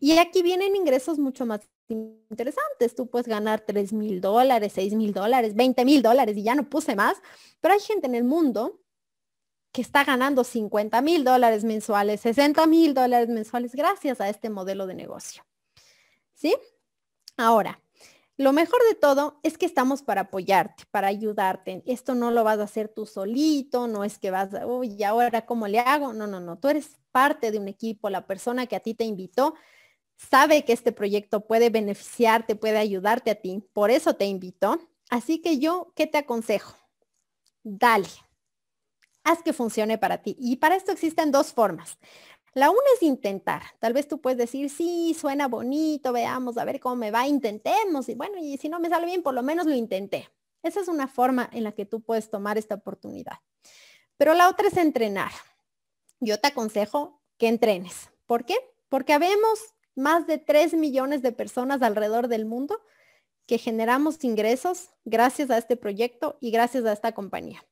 Y aquí vienen ingresos mucho más interesantes. Tú puedes ganar 3 mil dólares, 6 mil dólares, 20 mil dólares y ya no puse más. Pero hay gente en el mundo que está ganando 50 mil dólares mensuales, 60 mil dólares mensuales gracias a este modelo de negocio. ¿Sí? Ahora, lo mejor de todo es que estamos para apoyarte, para ayudarte. Esto no lo vas a hacer tú solito, no es que vas, uy, ahora cómo le hago. No, no, no, tú eres parte de un equipo, la persona que a ti te invitó sabe que este proyecto puede beneficiarte, puede ayudarte a ti, por eso te invito. Así que yo, ¿qué te aconsejo? Dale, haz que funcione para ti. Y para esto existen dos formas. La una es intentar. Tal vez tú puedes decir, sí, suena bonito, veamos, a ver cómo me va, intentemos. Y bueno, y si no me sale bien, por lo menos lo intenté. Esa es una forma en la que tú puedes tomar esta oportunidad. Pero la otra es entrenar. Yo te aconsejo que entrenes. ¿Por qué? Porque habemos más de 3 millones de personas alrededor del mundo que generamos ingresos gracias a este proyecto y gracias a esta compañía.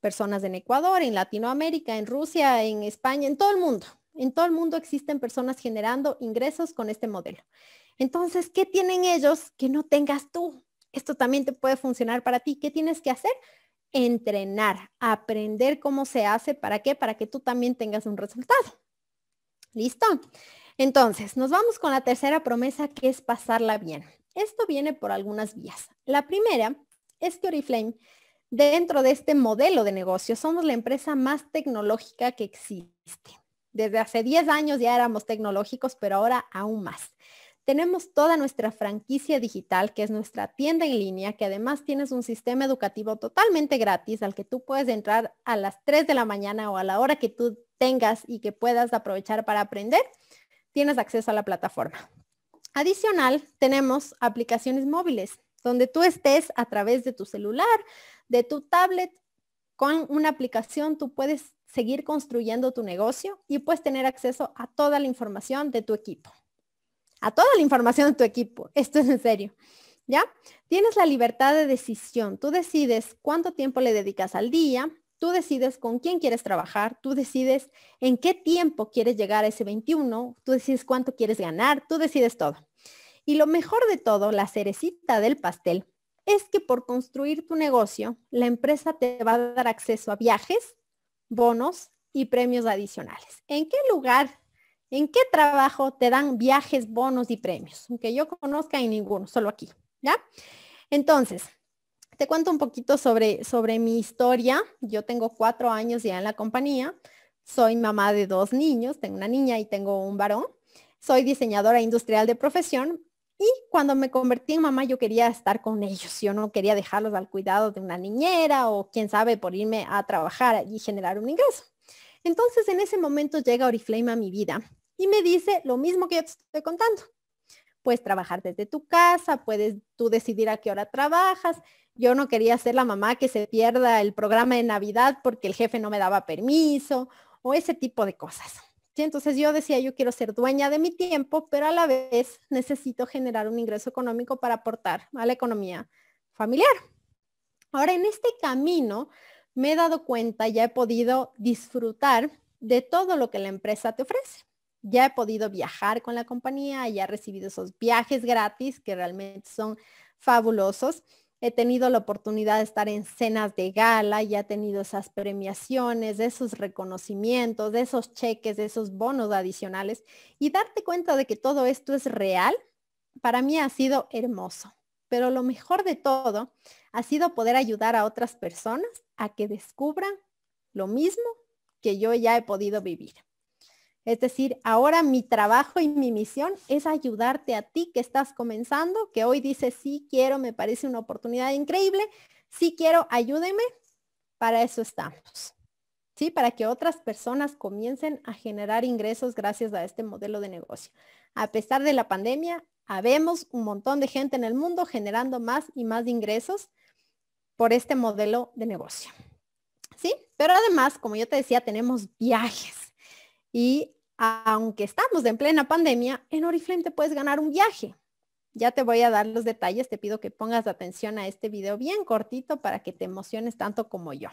Personas en Ecuador, en Latinoamérica, en Rusia, en España, en todo el mundo. En todo el mundo existen personas generando ingresos con este modelo. Entonces, ¿qué tienen ellos que no tengas tú? Esto también te puede funcionar para ti. ¿Qué tienes que hacer? Entrenar, aprender cómo se hace, ¿para qué? Para que tú también tengas un resultado. ¿Listo? Entonces, nos vamos con la tercera promesa que es pasarla bien. Esto viene por algunas vías. La primera es que Oriflame, dentro de este modelo de negocio, somos la empresa más tecnológica que existe. Desde hace 10 años ya éramos tecnológicos, pero ahora aún más. Tenemos toda nuestra franquicia digital, que es nuestra tienda en línea, que además tienes un sistema educativo totalmente gratis al que tú puedes entrar a las 3 de la mañana o a la hora que tú tengas y que puedas aprovechar para aprender tienes acceso a la plataforma. Adicional, tenemos aplicaciones móviles, donde tú estés a través de tu celular, de tu tablet, con una aplicación tú puedes seguir construyendo tu negocio y puedes tener acceso a toda la información de tu equipo. A toda la información de tu equipo, [laughs] esto es en serio. ¿Ya? Tienes la libertad de decisión. Tú decides cuánto tiempo le dedicas al día, Tú decides con quién quieres trabajar, tú decides en qué tiempo quieres llegar a ese 21, tú decides cuánto quieres ganar, tú decides todo. Y lo mejor de todo, la cerecita del pastel, es que por construir tu negocio, la empresa te va a dar acceso a viajes, bonos y premios adicionales. ¿En qué lugar, en qué trabajo te dan viajes, bonos y premios? Aunque yo conozca en ninguno, solo aquí, ¿ya? Entonces, te cuento un poquito sobre, sobre mi historia. Yo tengo cuatro años ya en la compañía. Soy mamá de dos niños, tengo una niña y tengo un varón. Soy diseñadora industrial de profesión y cuando me convertí en mamá yo quería estar con ellos. Yo no quería dejarlos al cuidado de una niñera o quién sabe por irme a trabajar y generar un ingreso. Entonces en ese momento llega Oriflame a mi vida y me dice lo mismo que yo te estoy contando. Puedes trabajar desde tu casa, puedes tú decidir a qué hora trabajas, yo no quería ser la mamá que se pierda el programa de Navidad porque el jefe no me daba permiso o ese tipo de cosas. Entonces yo decía, yo quiero ser dueña de mi tiempo, pero a la vez necesito generar un ingreso económico para aportar a la economía familiar. Ahora, en este camino me he dado cuenta, ya he podido disfrutar de todo lo que la empresa te ofrece. Ya he podido viajar con la compañía, ya he recibido esos viajes gratis que realmente son fabulosos he tenido la oportunidad de estar en cenas de gala y ha tenido esas premiaciones, esos reconocimientos, esos cheques, esos bonos adicionales y darte cuenta de que todo esto es real, para mí ha sido hermoso. Pero lo mejor de todo ha sido poder ayudar a otras personas a que descubran lo mismo que yo ya he podido vivir. Es decir, ahora mi trabajo y mi misión es ayudarte a ti que estás comenzando, que hoy dices, sí quiero, me parece una oportunidad increíble, sí quiero, ayúdeme. Para eso estamos. ¿Sí? Para que otras personas comiencen a generar ingresos gracias a este modelo de negocio. A pesar de la pandemia, habemos un montón de gente en el mundo generando más y más ingresos por este modelo de negocio. ¿Sí? Pero además, como yo te decía, tenemos viajes. Y aunque estamos en plena pandemia, en Oriflame te puedes ganar un viaje. Ya te voy a dar los detalles, te pido que pongas atención a este video bien cortito para que te emociones tanto como yo.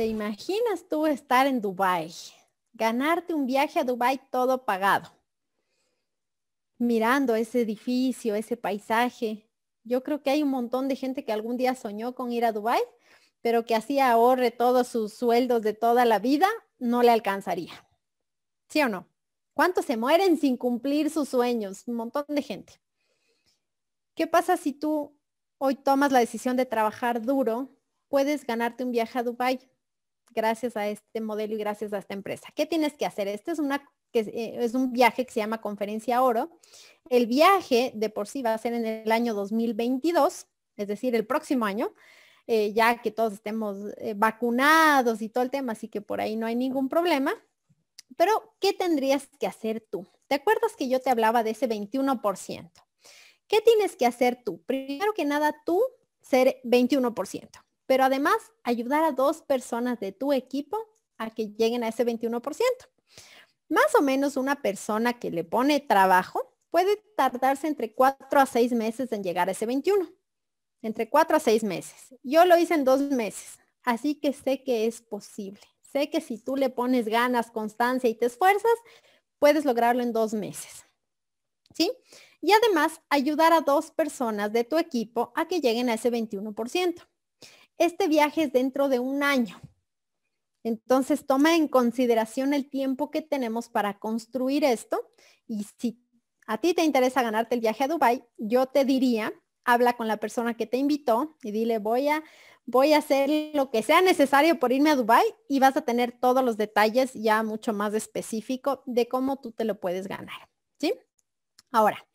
¿Te imaginas tú estar en Dubai, ganarte un viaje a Dubai todo pagado? Mirando ese edificio, ese paisaje. Yo creo que hay un montón de gente que algún día soñó con ir a Dubai, pero que así ahorre todos sus sueldos de toda la vida, no le alcanzaría. ¿Sí o no? ¿Cuántos se mueren sin cumplir sus sueños? Un montón de gente. ¿Qué pasa si tú hoy tomas la decisión de trabajar duro? Puedes ganarte un viaje a Dubai gracias a este modelo y gracias a esta empresa. ¿Qué tienes que hacer? Este es, una, que eh, es un viaje que se llama Conferencia Oro. El viaje de por sí va a ser en el año 2022, es decir, el próximo año, eh, ya que todos estemos eh, vacunados y todo el tema, así que por ahí no hay ningún problema. Pero, ¿qué tendrías que hacer tú? ¿Te acuerdas que yo te hablaba de ese 21%? ¿Qué tienes que hacer tú? Primero que nada, tú ser 21% pero además ayudar a dos personas de tu equipo a que lleguen a ese 21%. Más o menos una persona que le pone trabajo puede tardarse entre 4 a 6 meses en llegar a ese 21. Entre 4 a 6 meses. Yo lo hice en dos meses, así que sé que es posible. Sé que si tú le pones ganas, constancia y te esfuerzas, puedes lograrlo en dos meses. ¿Sí? Y además, ayudar a dos personas de tu equipo a que lleguen a ese 21%. Este viaje es dentro de un año. Entonces, toma en consideración el tiempo que tenemos para construir esto. Y si a ti te interesa ganarte el viaje a Dubai, yo te diría, habla con la persona que te invitó y dile, voy a, voy a hacer lo que sea necesario por irme a Dubai y vas a tener todos los detalles ya mucho más específico de cómo tú te lo puedes ganar. ¿Sí? Ahora,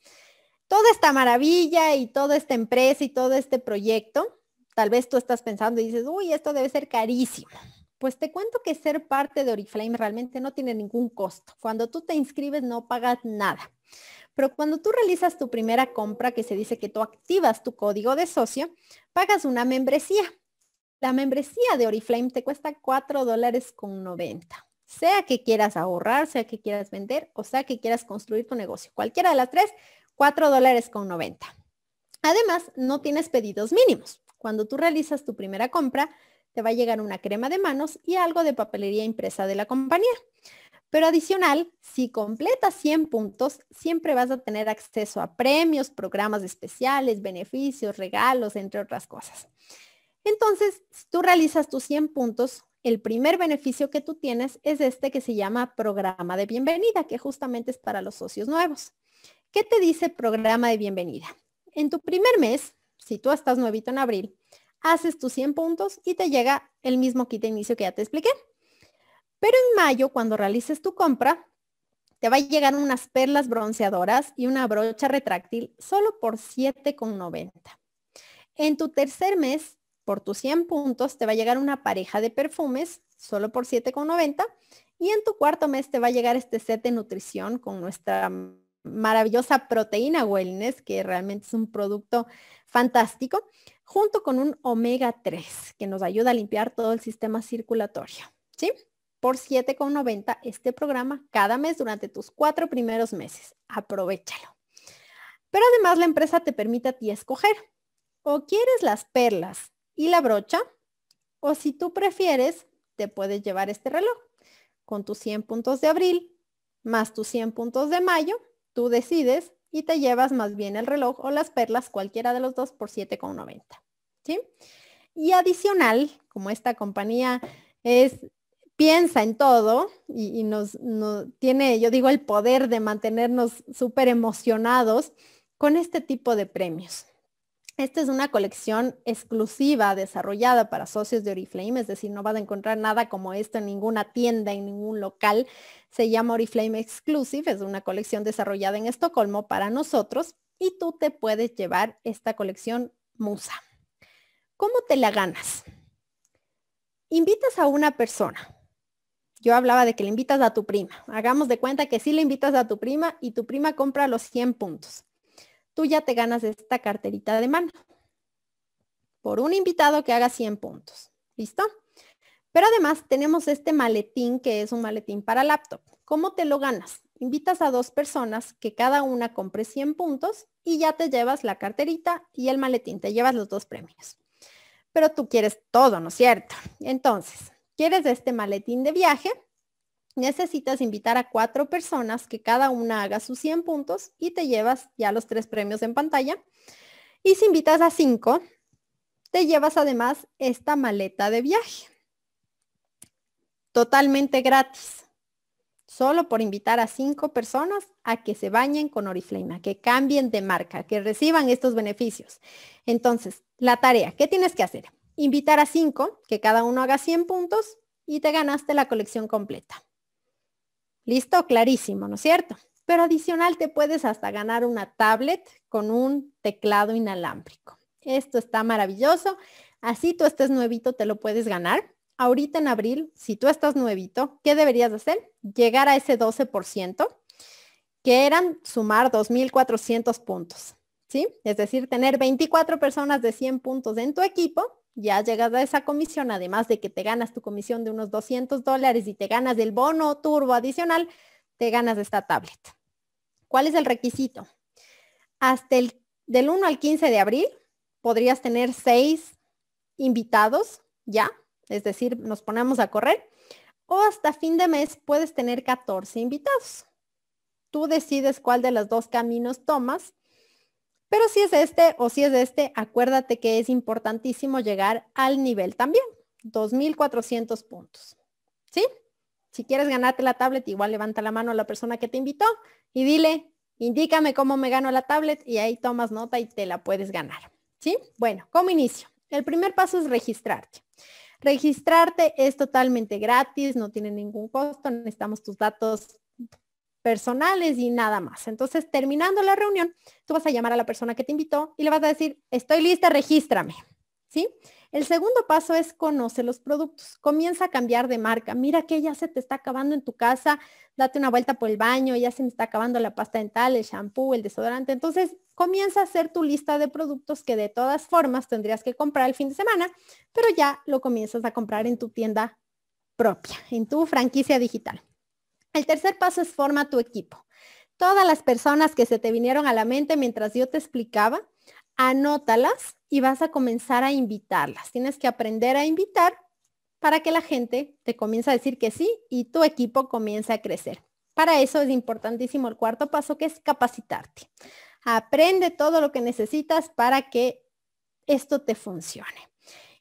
toda esta maravilla y toda esta empresa y todo este proyecto Tal vez tú estás pensando y dices, uy, esto debe ser carísimo. Pues te cuento que ser parte de Oriflame realmente no tiene ningún costo. Cuando tú te inscribes no pagas nada. Pero cuando tú realizas tu primera compra, que se dice que tú activas tu código de socio, pagas una membresía. La membresía de Oriflame te cuesta 4 dólares con 90. Sea que quieras ahorrar, sea que quieras vender o sea que quieras construir tu negocio. Cualquiera de las tres, 4 dólares con 90. Además, no tienes pedidos mínimos. Cuando tú realizas tu primera compra, te va a llegar una crema de manos y algo de papelería impresa de la compañía. Pero adicional, si completas 100 puntos, siempre vas a tener acceso a premios, programas especiales, beneficios, regalos, entre otras cosas. Entonces, si tú realizas tus 100 puntos, el primer beneficio que tú tienes es este que se llama programa de bienvenida, que justamente es para los socios nuevos. ¿Qué te dice programa de bienvenida? En tu primer mes si tú estás nuevito en abril, haces tus 100 puntos y te llega el mismo kit de inicio que ya te expliqué. Pero en mayo, cuando realices tu compra, te va a llegar unas perlas bronceadoras y una brocha retráctil solo por 7,90. En tu tercer mes, por tus 100 puntos, te va a llegar una pareja de perfumes solo por 7,90. Y en tu cuarto mes te va a llegar este set de nutrición con nuestra maravillosa proteína wellness, que realmente es un producto fantástico, junto con un omega 3, que nos ayuda a limpiar todo el sistema circulatorio. ¿Sí? Por 7,90 este programa cada mes durante tus cuatro primeros meses. Aprovechalo. Pero además la empresa te permite a ti escoger. O quieres las perlas y la brocha, o si tú prefieres, te puedes llevar este reloj con tus 100 puntos de abril, más tus 100 puntos de mayo Tú decides y te llevas más bien el reloj o las perlas, cualquiera de los dos, por 7,90. ¿sí? Y adicional, como esta compañía es piensa en todo y, nos, tiene, yo digo, el poder de mantenernos súper emocionados con este tipo de premios. Esta es una colección exclusiva desarrollada para socios de Oriflame, es decir, no vas a encontrar nada como esto en ninguna tienda, en ningún local. Se llama Oriflame Exclusive, es una colección desarrollada en Estocolmo para nosotros y tú te puedes llevar esta colección Musa. ¿Cómo te la ganas? Invitas a una persona. Yo hablaba de que le invitas a tu prima. Hagamos de cuenta que sí le invitas a tu prima y tu prima compra los 100 puntos tú ya te ganas esta carterita de mano por un invitado que haga 100 puntos. ¿Listo? Pero además tenemos este maletín que es un maletín para laptop. ¿Cómo te lo ganas? Invitas a dos personas que cada una compre 100 puntos y ya te llevas la carterita y el maletín, te llevas los dos premios. Pero tú quieres todo, ¿no es cierto? Entonces, quieres este maletín de viaje necesitas invitar a cuatro personas que cada una haga sus 100 puntos y te llevas ya los tres premios en pantalla. Y si invitas a cinco, te llevas además esta maleta de viaje. Totalmente gratis. Solo por invitar a cinco personas a que se bañen con Oriflame, que cambien de marca, que reciban estos beneficios. Entonces, la tarea, ¿qué tienes que hacer? Invitar a cinco, que cada uno haga 100 puntos y te ganaste la colección completa. Listo, clarísimo, ¿no es cierto? Pero adicional te puedes hasta ganar una tablet con un teclado inalámbrico. Esto está maravilloso. Así tú estés nuevito, te lo puedes ganar. Ahorita en abril, si tú estás nuevito, ¿qué deberías hacer? Llegar a ese 12%, que eran sumar 2.400 puntos, ¿sí? Es decir, tener 24 personas de 100 puntos en tu equipo ya llegas a esa comisión, además de que te ganas tu comisión de unos 200 dólares y te ganas el bono turbo adicional, te ganas esta tablet. ¿Cuál es el requisito? Hasta el del 1 al 15 de abril podrías tener seis invitados ya, es decir, nos ponemos a correr, o hasta fin de mes puedes tener 14 invitados. Tú decides cuál de los dos caminos tomas pero si es este o si es este, acuérdate que es importantísimo llegar al nivel también, 2,400 puntos. ¿Sí? Si quieres ganarte la tablet, igual levanta la mano a la persona que te invitó y dile, indícame cómo me gano la tablet y ahí tomas nota y te la puedes ganar. ¿Sí? Bueno, ¿cómo inicio? El primer paso es registrarte. Registrarte es totalmente gratis, no tiene ningún costo, necesitamos tus datos personales y nada más. Entonces, terminando la reunión, tú vas a llamar a la persona que te invitó y le vas a decir, estoy lista, regístrame. ¿Sí? El segundo paso es conoce los productos. Comienza a cambiar de marca. Mira que ya se te está acabando en tu casa. Date una vuelta por el baño. Ya se me está acabando la pasta dental, el shampoo, el desodorante. Entonces, comienza a hacer tu lista de productos que de todas formas tendrías que comprar el fin de semana, pero ya lo comienzas a comprar en tu tienda propia, en tu franquicia digital. El tercer paso es forma tu equipo. Todas las personas que se te vinieron a la mente mientras yo te explicaba, anótalas y vas a comenzar a invitarlas. Tienes que aprender a invitar para que la gente te comience a decir que sí y tu equipo comience a crecer. Para eso es importantísimo el cuarto paso que es capacitarte. Aprende todo lo que necesitas para que esto te funcione.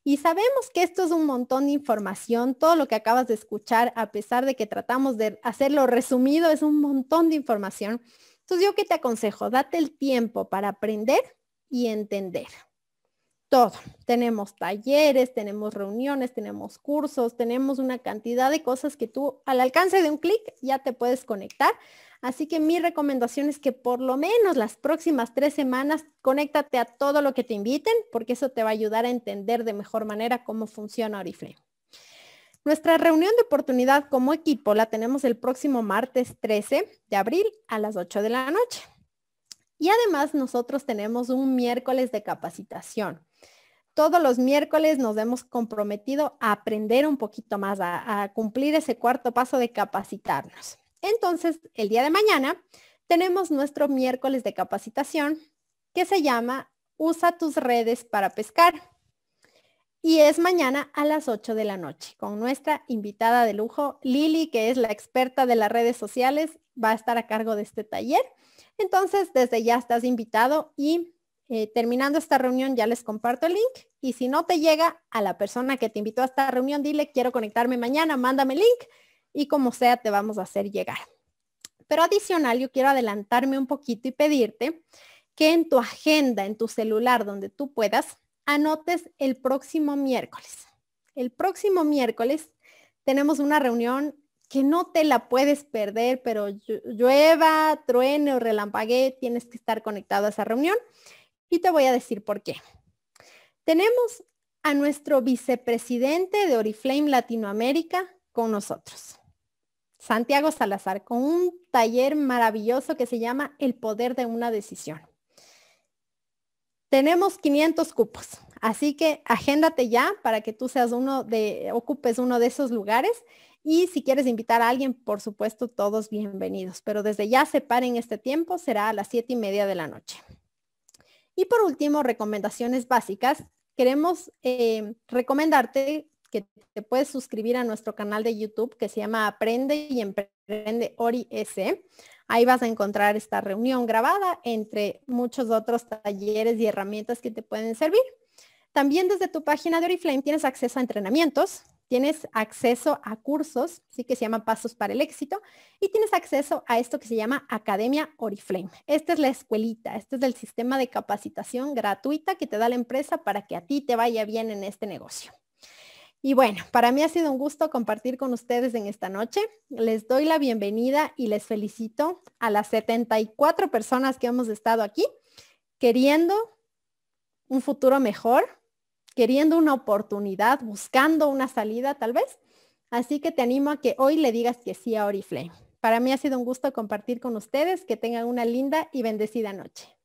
Y sabemos que esto es un montón de información, todo lo que acabas de escuchar, a pesar de que tratamos de hacerlo resumido, es un montón de información. Entonces, yo que te aconsejo, date el tiempo para aprender y entender todo. Tenemos talleres, tenemos reuniones, tenemos cursos, tenemos una cantidad de cosas que tú al alcance de un clic ya te puedes conectar. Así que mi recomendación es que por lo menos las próximas tres semanas conéctate a todo lo que te inviten, porque eso te va a ayudar a entender de mejor manera cómo funciona Oriflame. Nuestra reunión de oportunidad como equipo la tenemos el próximo martes 13 de abril a las 8 de la noche. Y además nosotros tenemos un miércoles de capacitación todos los miércoles nos hemos comprometido a aprender un poquito más, a, cumplir ese cuarto paso de capacitarnos. Entonces, el día de mañana tenemos nuestro miércoles de capacitación que se llama Usa tus redes para pescar. Y es mañana a las 8 de la noche con nuestra invitada de lujo, Lili, que es la experta de las redes sociales, va a estar a cargo de este taller. Entonces, desde ya estás invitado y eh, terminando esta reunión ya les comparto el link y si no te llega a la persona que te invitó a esta reunión, dile quiero conectarme mañana, mándame el link y como sea te vamos a hacer llegar. Pero adicional, yo quiero adelantarme un poquito y pedirte que en tu agenda, en tu celular, donde tú puedas, anotes el próximo miércoles. El próximo miércoles tenemos una reunión que no te la puedes perder, pero llueva, truene o relampaguee, tienes que estar conectado a esa reunión. Y te voy a decir por qué. Tenemos a nuestro vicepresidente de Oriflame Latinoamérica con nosotros, Santiago Salazar, con un taller maravilloso que se llama El Poder de una Decisión. Tenemos 500 cupos, así que agéndate ya para que tú seas uno de, ocupes uno de esos lugares y si quieres invitar a alguien, por supuesto, todos bienvenidos, pero desde ya separen este tiempo, será a las siete y media de la noche. Y por último, recomendaciones básicas. Queremos eh, recomendarte que te puedes suscribir a nuestro canal de YouTube que se llama Aprende y Emprende Ori S. E. Ahí vas a encontrar esta reunión grabada entre muchos otros talleres y herramientas que te pueden servir. También desde tu página de Oriflame tienes acceso a entrenamientos, tienes acceso a cursos, sí que se llama Pasos para el Éxito, y tienes acceso a esto que se llama Academia Oriflame. Esta es la escuelita, este es el sistema de capacitación gratuita que te da la empresa para que a ti te vaya bien en este negocio. Y bueno, para mí ha sido un gusto compartir con ustedes en esta noche. Les doy la bienvenida y les felicito a las 74 personas que hemos estado aquí queriendo un futuro mejor queriendo una oportunidad, buscando una salida tal vez. Así que te animo a que hoy le digas que sí a Oriflame. Para mí ha sido un gusto compartir con ustedes. Que tengan una linda y bendecida noche.